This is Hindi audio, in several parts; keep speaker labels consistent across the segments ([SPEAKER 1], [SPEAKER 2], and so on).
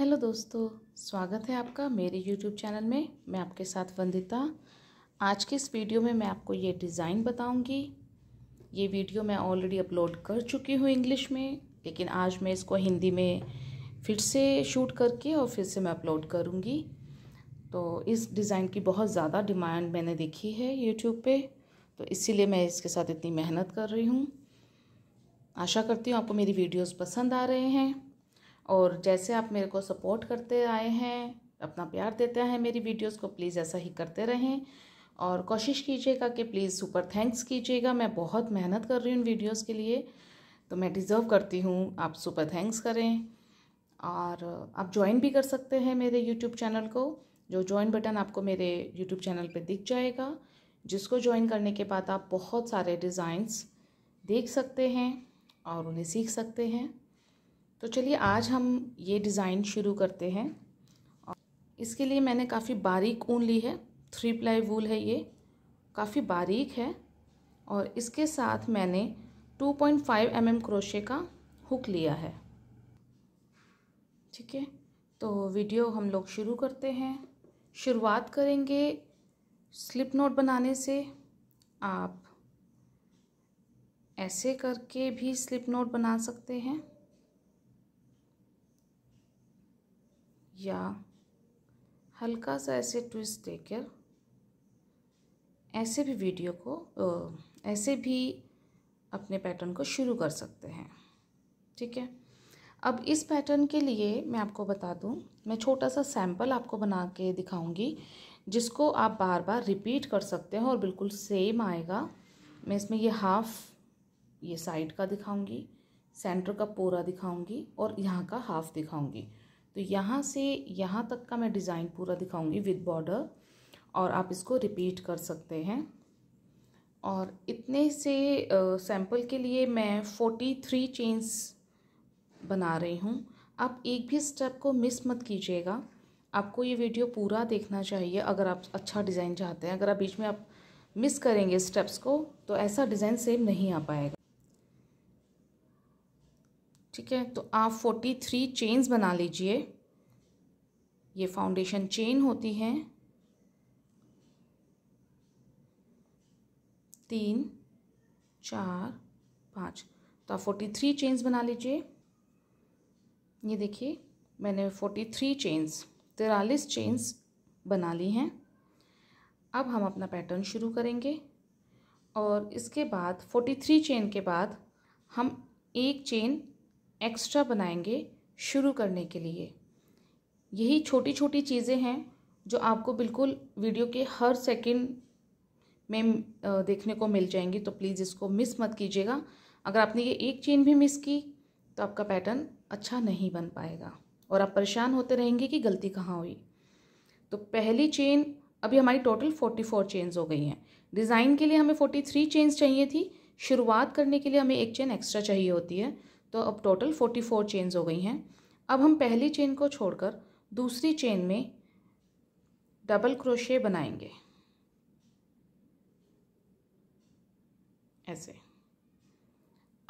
[SPEAKER 1] हेलो दोस्तों स्वागत है आपका मेरे यूट्यूब चैनल में मैं आपके साथ वंदिता आज के इस वीडियो में मैं आपको ये डिज़ाइन बताऊंगी ये वीडियो मैं ऑलरेडी अपलोड कर चुकी हूँ इंग्लिश में लेकिन आज मैं इसको हिंदी में फिर से शूट करके और फिर से मैं अपलोड करूँगी तो इस डिज़ाइन की बहुत ज़्यादा डिमांड मैंने देखी है यूट्यूब पर तो इसीलिए मैं इसके साथ इतनी मेहनत कर रही हूँ आशा करती हूँ आपको मेरी वीडियोज़ पसंद आ रहे हैं और जैसे आप मेरे को सपोर्ट करते आए हैं अपना प्यार देते हैं मेरी वीडियोस को प्लीज़ ऐसा ही करते रहें और कोशिश कीजिएगा कि प्लीज़ सुपर थैंक्स कीजिएगा मैं बहुत मेहनत कर रही हूँ इन वीडियोज़ के लिए तो मैं डिज़र्व करती हूँ आप सुपर थैंक्स करें और आप ज्वाइन भी कर सकते हैं मेरे यूट्यूब चैनल को जो ज्वाइन बटन आपको मेरे यूट्यूब चैनल पर दिख जाएगा जिसको ज्वाइन करने के बाद आप बहुत सारे डिज़ाइंस देख सकते हैं और उन्हें सीख सकते हैं तो चलिए आज हम ये डिज़ाइन शुरू करते हैं इसके लिए मैंने काफ़ी बारीक ऊन ली है थ्री प्लाई वूल है ये काफ़ी बारीक है और इसके साथ मैंने 2.5 पॉइंट mm क्रोशे का हुक लिया है ठीक है तो वीडियो हम लोग शुरू करते हैं शुरुआत करेंगे स्लिप नोट बनाने से आप ऐसे करके भी स्लिप नोट बना सकते हैं या हल्का सा ऐसे ट्विस्ट देकर ऐसे भी वीडियो को ऐसे भी अपने पैटर्न को शुरू कर सकते हैं ठीक है अब इस पैटर्न के लिए मैं आपको बता दूं मैं छोटा सा सैम्पल आपको बना के दिखाऊंगी जिसको आप बार बार रिपीट कर सकते हैं और बिल्कुल सेम आएगा मैं इसमें ये हाफ ये साइड का दिखाऊंगी सेंटर का पूरा दिखाऊंगी और यहाँ का हाफ दिखाऊंगी तो यहाँ से यहाँ तक का मैं डिज़ाइन पूरा दिखाऊंगी विद बॉर्डर और आप इसको रिपीट कर सकते हैं और इतने से सैम्पल के लिए मैं फोर्टी थ्री चेन्स बना रही हूँ आप एक भी स्टेप को मिस मत कीजिएगा आपको ये वीडियो पूरा देखना चाहिए अगर आप अच्छा डिज़ाइन चाहते हैं अगर आप बीच में आप मिस करेंगे स्टेप्स को तो ऐसा डिज़ाइन सेम नहीं आ पाएगा ठीक है तो आप फोर्टी थ्री चेन्स बना लीजिए ये फाउंडेशन चेन होती हैं तीन चार पाँच तो आप फोर्टी थ्री चेन्स बना लीजिए ये देखिए मैंने फोर्टी थ्री चेन्स तिरालीस चेन्स बना ली हैं अब हम अपना पैटर्न शुरू करेंगे और इसके बाद फोर्टी थ्री चेन के बाद हम एक चेन एक्स्ट्रा बनाएंगे शुरू करने के लिए यही छोटी छोटी चीज़ें हैं जो आपको बिल्कुल वीडियो के हर सेकंड में देखने को मिल जाएंगी तो प्लीज़ इसको मिस मत कीजिएगा अगर आपने ये एक चेन भी मिस की तो आपका पैटर्न अच्छा नहीं बन पाएगा और आप परेशान होते रहेंगे कि गलती कहाँ हुई तो पहली चेन अभी हमारी टोटल फोर्टी फोर चेन्स हो गई हैं डिज़ाइन के लिए हमें फोर्टी थ्री चेन्स चाहिए थी शुरुआत करने के लिए हमें एक चेन एक्स्ट्रा चाहिए होती है तो अब टोटल फोर्टी फोर चेन्स हो गई हैं अब हम पहली चेन को छोड़कर दूसरी चेन में डबल क्रोशे बनाएंगे ऐसे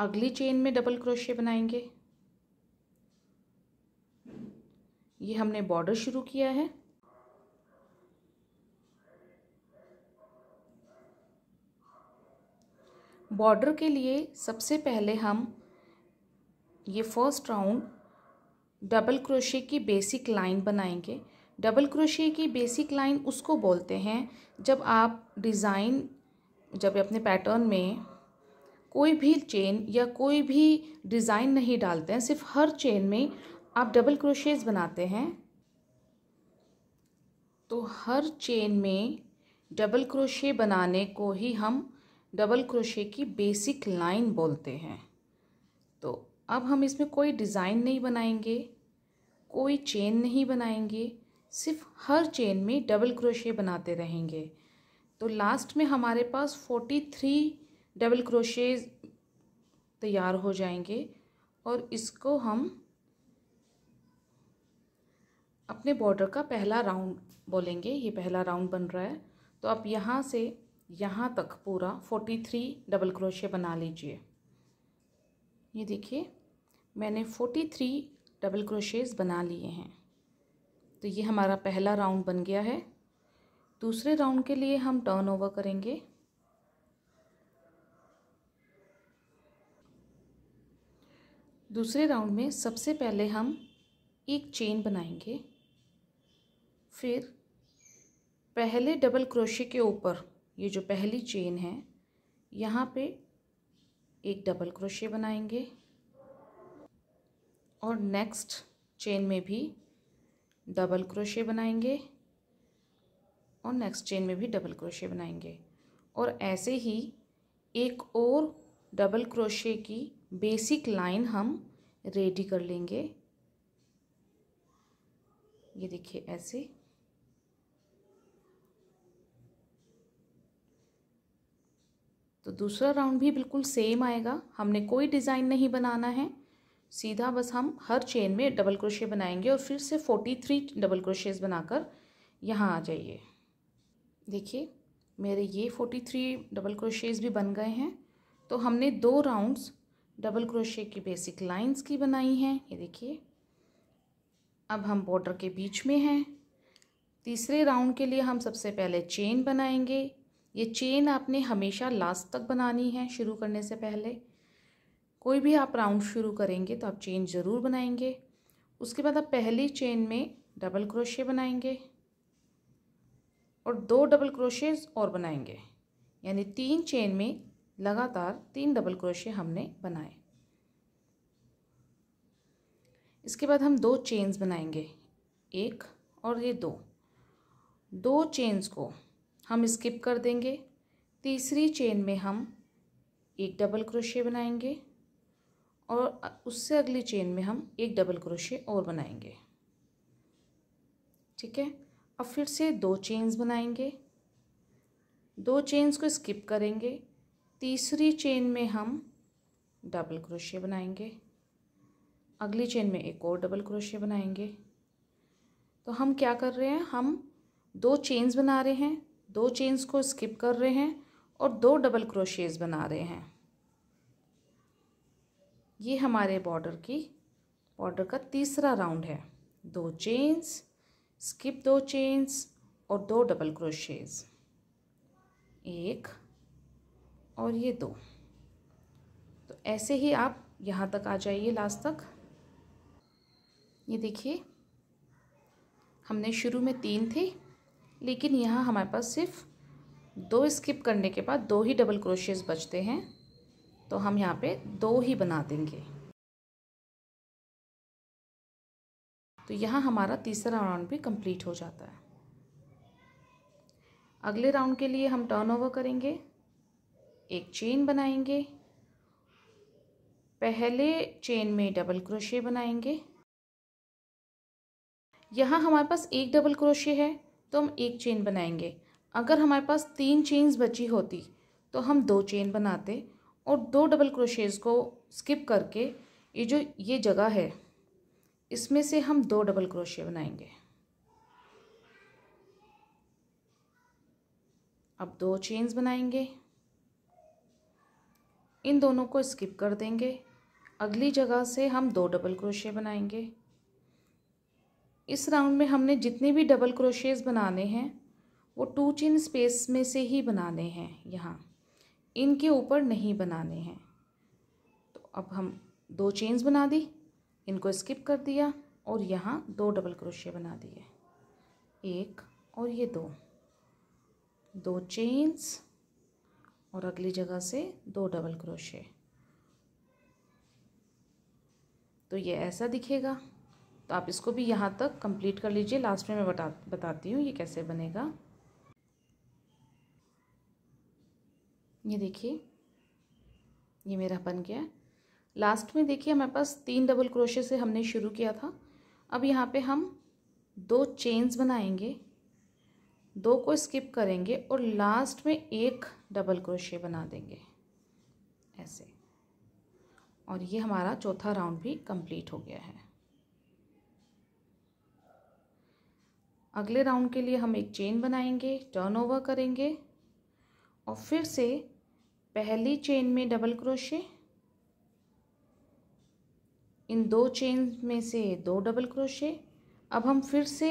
[SPEAKER 1] अगली चेन में डबल क्रोशे बनाएंगे ये हमने बॉर्डर शुरू किया है बॉर्डर के लिए सबसे पहले हम ये फर्स्ट राउंड डबल क्रोशे की बेसिक लाइन बनाएंगे डबल क्रोशे की बेसिक लाइन उसको बोलते हैं जब आप डिज़ाइन जब अपने पैटर्न में कोई भी चेन या कोई भी डिज़ाइन नहीं डालते हैं सिर्फ हर चेन में आप डबल क्रोशेज बनाते हैं तो हर चेन में डबल क्रोशे बनाने को ही हम डबल क्रोशे की बेसिक लाइन बोलते हैं तो अब हम इसमें कोई डिज़ाइन नहीं बनाएंगे कोई चेन नहीं बनाएंगे सिर्फ हर चेन में डबल क्रोशे बनाते रहेंगे तो लास्ट में हमारे पास फोर्टी थ्री डबल क्रोशे तैयार हो जाएंगे और इसको हम अपने बॉर्डर का पहला राउंड बोलेंगे ये पहला राउंड बन रहा है तो आप यहाँ से यहाँ तक पूरा फोर्टी थ्री डबल क्रोशे बना लीजिए ये देखिए मैंने फोर्टी थ्री डबल क्रोशेज़ बना लिए हैं तो ये हमारा पहला राउंड बन गया है दूसरे राउंड के लिए हम टर्न ओवर करेंगे दूसरे राउंड में सबसे पहले हम एक चेन बनाएंगे फिर पहले डबल क्रोशे के ऊपर ये जो पहली चेन है यहाँ पे एक डबल क्रोशे बनाएंगे और नेक्स्ट चेन में भी डबल क्रोशे बनाएंगे और नेक्स्ट चेन में भी डबल क्रोशे बनाएंगे और ऐसे ही एक और डबल क्रोशे की बेसिक लाइन हम रेडी कर लेंगे ये देखिए ऐसे तो दूसरा राउंड भी बिल्कुल सेम आएगा हमने कोई डिज़ाइन नहीं बनाना है सीधा बस हम हर चेन में डबल क्रोशे बनाएंगे और फिर से फोर्टी थ्री डबल क्रोशेज बनाकर यहाँ आ जाइए देखिए मेरे ये फोर्टी थ्री डबल क्रोशेज भी बन गए हैं तो हमने दो राउंड्स डबल क्रोशे की बेसिक लाइंस की बनाई हैं ये देखिए अब हम बॉर्डर के बीच में हैं तीसरे राउंड के लिए हम सबसे पहले चेन बनाएंगे ये चेन आपने हमेशा लास्ट तक बनानी है शुरू करने से पहले कोई भी आप राउंड शुरू करेंगे तो आप चेन ज़रूर बनाएंगे उसके बाद आप पहली चेन में डबल क्रोशे बनाएंगे और दो डबल क्रोशेज और बनाएंगे यानी तीन चेन में लगातार तीन डबल क्रोशे हमने बनाए इसके बाद हम दो चेन्स बनाएंगे एक और ये दो दो चेन्स को हम स्किप कर देंगे तीसरी चेन में हम एक डबल क्रोशे बनाएंगे और उससे अगली चेन में हम एक डबल क्रोशे और बनाएंगे ठीक है अब फिर से दो चेन्स बनाएंगे दो चेन्स को स्किप करेंगे तीसरी चेन में हम डबल क्रोशे बनाएंगे अगली चेन में एक और डबल क्रोशे बनाएंगे तो हम क्या कर रहे हैं हम दो चेन्स बना रहे हैं दो चेन्स को स्किप कर रहे हैं और दो डबल क्रोशेज बना रहे हैं ये हमारे बॉर्डर की बॉर्डर का तीसरा राउंड है दो चेन्स स्किप दो चेन्स और दो डबल क्रोशेज एक और ये दो तो ऐसे ही आप यहाँ तक आ जाइए लास्ट तक ये देखिए हमने शुरू में तीन थे लेकिन यहाँ हमारे पास सिर्फ दो स्किप करने के बाद दो ही डबल क्रोशेज बचते हैं तो हम यहाँ पे दो ही बना देंगे तो यहाँ हमारा तीसरा राउंड भी कंप्लीट हो जाता है अगले राउंड के लिए हम टर्न ओवर करेंगे एक चेन बनाएंगे पहले चेन में डबल क्रोशे बनाएंगे यहाँ हमारे पास एक डबल क्रोशे है तो हम एक चेन बनाएंगे अगर हमारे पास तीन चेन्स बची होती तो हम दो चेन बनाते और दो डबल क्रोशेज को स्किप करके ये जो ये जगह है इसमें से हम दो डबल क्रोशे बनाएंगे अब दो चेन्स बनाएंगे इन दोनों को स्किप कर देंगे अगली जगह से हम दो डबल क्रोशे बनाएंगे इस राउंड में हमने जितने भी डबल क्रोशेज बनाने हैं वो टू चेन स्पेस में से ही बनाने हैं यहाँ इनके ऊपर नहीं बनाने हैं तो अब हम दो चेन्स बना दी इनको स्किप कर दिया और यहाँ दो डबल क्रोशिया बना दिए एक और ये दो दो चेन्स और अगली जगह से दो डबल क्रोशे तो ये ऐसा दिखेगा तो आप इसको भी यहाँ तक कंप्लीट कर लीजिए लास्ट में मैं बता बताती हूँ ये कैसे बनेगा ये देखिए ये मेरा बन गया लास्ट में देखिए हमारे पास तीन डबल क्रोशे से हमने शुरू किया था अब यहाँ पे हम दो चेन्स बनाएंगे दो को स्किप करेंगे और लास्ट में एक डबल क्रोशे बना देंगे ऐसे और ये हमारा चौथा राउंड भी कंप्लीट हो गया है अगले राउंड के लिए हम एक चेन बनाएंगे टर्न ओवर करेंगे और फिर से पहली चेन में डबल क्रोशे इन दो चेन में से दो डबल क्रोशे अब हम फिर से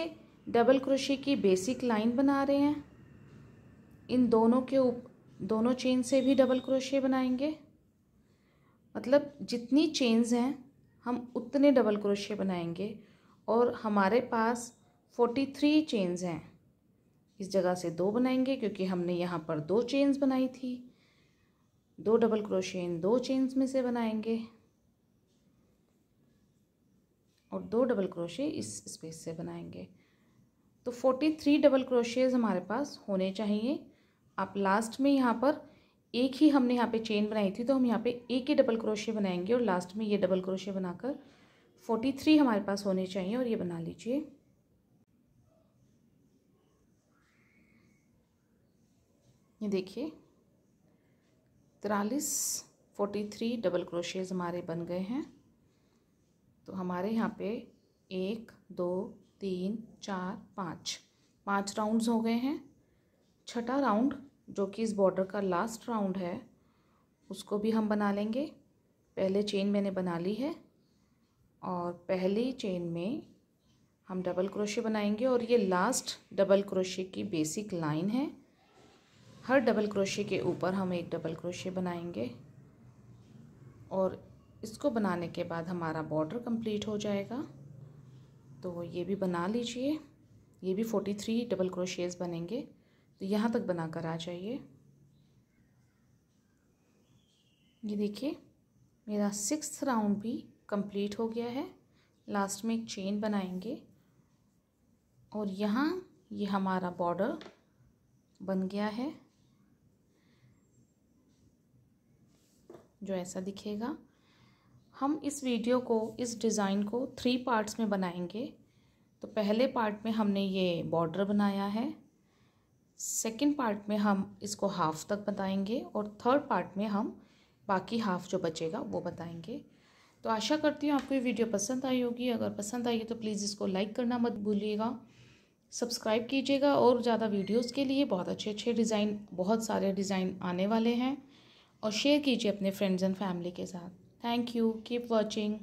[SPEAKER 1] डबल क्रोशे की बेसिक लाइन बना रहे हैं इन दोनों के उप दोनों चेन से भी डबल क्रोशे बनाएंगे मतलब जितनी चेन्स हैं हम उतने डबल क्रोशे बनाएंगे और हमारे पास फोर्टी थ्री चेन्स हैं इस जगह से दो बनाएंगे क्योंकि हमने यहाँ पर दो चेन्स बनाई थी दो डबल क्रोशे इन दो चेन्स में से बनाएंगे और दो डबल क्रोशे इस स्पेस से बनाएंगे तो फोर्टी थ्री डबल क्रोशेज हमारे पास होने चाहिए आप लास्ट में यहाँ पर एक ही हमने यहाँ पे चेन बनाई थी तो हम यहाँ पे एक ही डबल क्रोशे बनाएंगे और लास्ट में ये डबल क्रोशे बनाकर फोर्टी थ्री हमारे पास होने चाहिए और ये बना लीजिए ये देखिए तिरालीस फोर्टी थ्री डबल क्रोशेज हमारे बन गए हैं तो हमारे यहाँ पे एक दो तीन चार पाँच पाँच राउंड्स हो गए हैं छठा राउंड जो कि इस बॉर्डर का लास्ट राउंड है उसको भी हम बना लेंगे पहले चेन मैंने बना ली है और पहली चेन में हम डबल क्रोशे बनाएंगे और ये लास्ट डबल क्रोशे की बेसिक लाइन है हर डबल क्रोशे के ऊपर हम एक डबल क्रोशे बनाएंगे और इसको बनाने के बाद हमारा बॉर्डर कंप्लीट हो जाएगा तो ये भी बना लीजिए ये भी फोर्टी थ्री डबल क्रोशेज बनेंगे तो यहाँ तक बना कर आ जाइए ये देखिए मेरा सिक्स राउंड भी कंप्लीट हो गया है लास्ट में एक चेन बनाएंगे और यहाँ ये यह हमारा बॉर्डर बन गया है जो ऐसा दिखेगा हम इस वीडियो को इस डिज़ाइन को थ्री पार्ट्स में बनाएंगे तो पहले पार्ट में हमने ये बॉर्डर बनाया है सेकंड पार्ट में हम इसको हाफ तक बताएंगे और थर्ड पार्ट में हम बाकी हाफ जो बचेगा वो बताएंगे तो आशा करती हूँ आपको ये वीडियो पसंद आई होगी अगर पसंद आई है तो प्लीज़ इसको लाइक करना मत भूलिएगा सब्सक्राइब कीजिएगा और ज़्यादा वीडियोज़ के लिए बहुत अच्छे अच्छे डिज़ाइन बहुत सारे डिज़ाइन आने वाले हैं और शेयर कीजिए अपने फ्रेंड्स एंड फैमिली के साथ थैंक यू कीप वॉचिंग